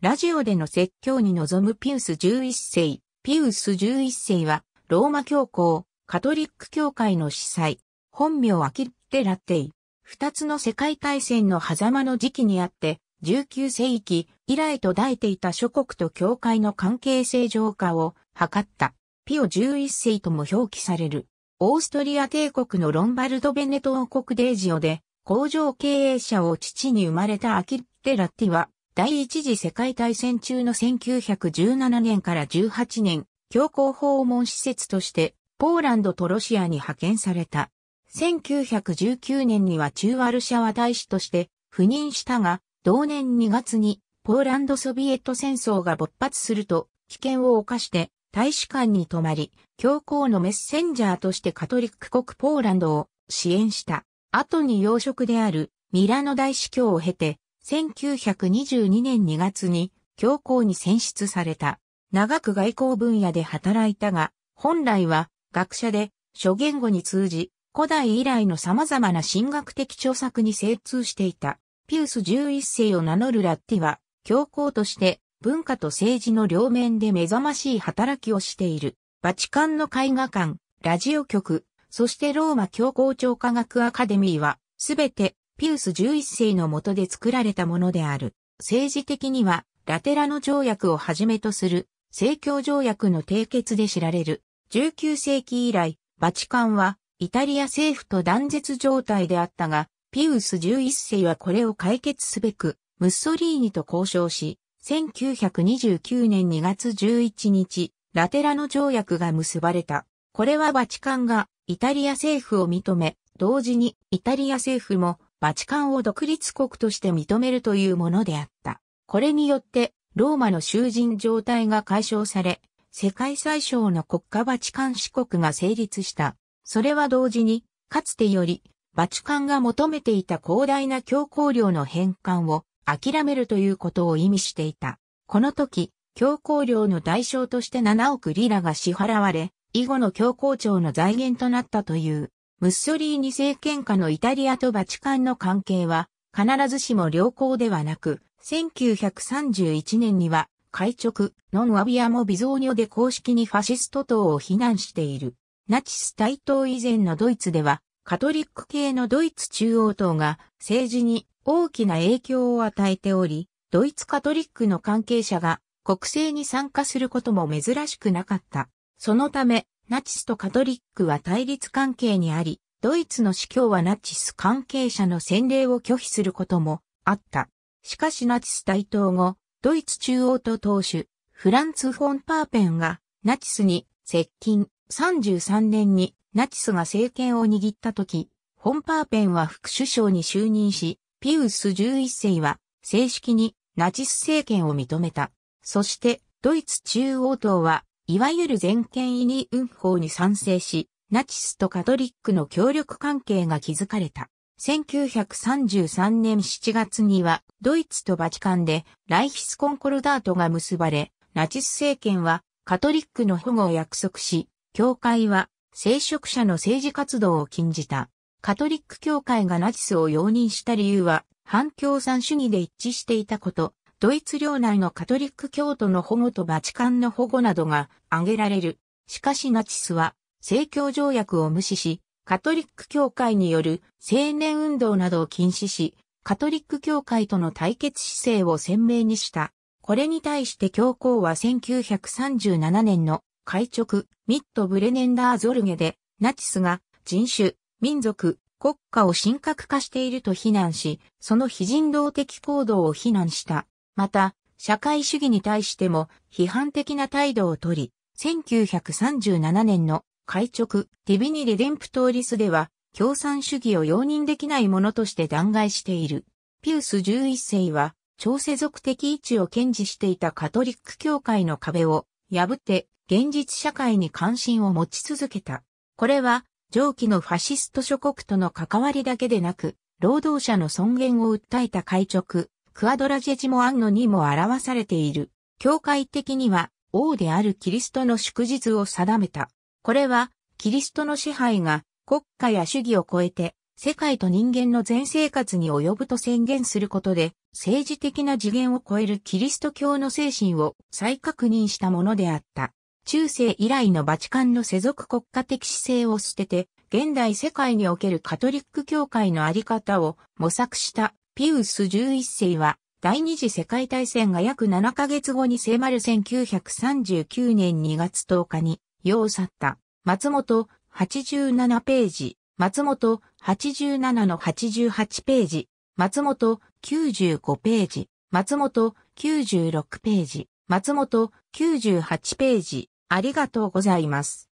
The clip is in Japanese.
ラジオでの説教に臨むピウス11世。ピウス11世は、ローマ教皇、カトリック教会の司祭、本名アキッテ・ラッテイ。二つの世界大戦の狭間の時期にあって、19世紀以来と抱いていた諸国と教会の関係正常化を図った。ピオ11世とも表記される。オーストリア帝国のロンバルド・ベネト王国デージオで、工場経営者を父に生まれたアキッテ・ラッティは、第一次世界大戦中の1917年から18年、強行訪問施設として、ポーランドとロシアに派遣された。1919年には中ワルシャワ大使として赴任したが、同年2月にポーランドソビエト戦争が勃発すると危険を冒して大使館に泊まり、教皇のメッセンジャーとしてカトリック国ポーランドを支援した。後に要職であるミラノ大司教を経て1922年2月に教皇に選出された。長く外交分野で働いたが、本来は学者で諸言語に通じ、古代以来の様々な神学的著作に精通していた。ピウス11世を名乗るラッティは、教皇として文化と政治の両面で目覚ましい働きをしている。バチカンの絵画館、ラジオ局、そしてローマ教皇庁科学アカデミーは、すべてピウス11世の下で作られたものである。政治的には、ラテラノ条約をはじめとする、政教条約の締結で知られる。19世紀以来、バチカンは、イタリア政府と断絶状態であったが、ピウス11世はこれを解決すべく、ムッソリーニと交渉し、1929年2月11日、ラテラノ条約が結ばれた。これはバチカンがイタリア政府を認め、同時にイタリア政府もバチカンを独立国として認めるというものであった。これによって、ローマの囚人状態が解消され、世界最小の国家バチカン市国が成立した。それは同時に、かつてより、バチカンが求めていた広大な教皇領の返還を諦めるということを意味していた。この時、教皇領の代償として7億リラが支払われ、以後の教皇庁の財源となったという。ムッソリーニ政権下のイタリアとバチカンの関係は必ずしも良好ではなく、1931年には、会直、ノンアビアもビゾーニョで公式にファシスト党を非難している。ナチス大統以前のドイツでは、カトリック系のドイツ中央党が政治に大きな影響を与えており、ドイツカトリックの関係者が国政に参加することも珍しくなかった。そのため、ナチスとカトリックは対立関係にあり、ドイツの司教はナチス関係者の洗礼を拒否することもあった。しかしナチス台頭後、ドイツ中央党党首、フランツ・フォン・パーペンがナチスに接近。33年にナチスが政権を握った時、フォン・パーペンは副首相に就任し、ピウス11世は正式にナチス政権を認めた。そして、ドイツ中央党はいわゆる全権委任運法に賛成し、ナチスとカトリックの協力関係が築かれた。1933年7月には、ドイツとバチカンでライヒスコンコルダートが結ばれ、ナチス政権はカトリックの保護を約束し、教会は聖職者の政治活動を禁じた。カトリック教会がナチスを容認した理由は、反共産主義で一致していたこと、ドイツ領内のカトリック教徒の保護とバチカンの保護などが挙げられる。しかしナチスは、政教条約を無視し、カトリック教会による青年運動などを禁止し、カトリック教会との対決姿勢を鮮明にした。これに対して教皇は1937年の会直、ミット・ブレネンダー・ゾルゲで、ナチスが人種、民族、国家を神格化していると非難し、その非人道的行動を非難した。また、社会主義に対しても批判的な態度をとり、1937年の会直、ディビニ・レデンプトーリスでは、共産主義を容認できないものとして弾劾している。ピウス11世は、超世俗的位置を堅持していたカトリック教会の壁を破って現実社会に関心を持ち続けた。これは上記のファシスト諸国との関わりだけでなく、労働者の尊厳を訴えた会直、クアドラジェジモアンノにも表されている。教会的には王であるキリストの祝日を定めた。これはキリストの支配が国家や主義を超えて世界と人間の全生活に及ぶと宣言することで政治的な次元を超えるキリスト教の精神を再確認したものであった。中世以来のバチカンの世俗国家的姿勢を捨てて現代世界におけるカトリック教会のあり方を模索したピウス11世は、第二次世界大戦が約7ヶ月後に迫る1939年2月10日に、世を去った。松本87ページ。松本87の88ページ。松本95ページ。松本96ページ。松本98ページ。ありがとうございます。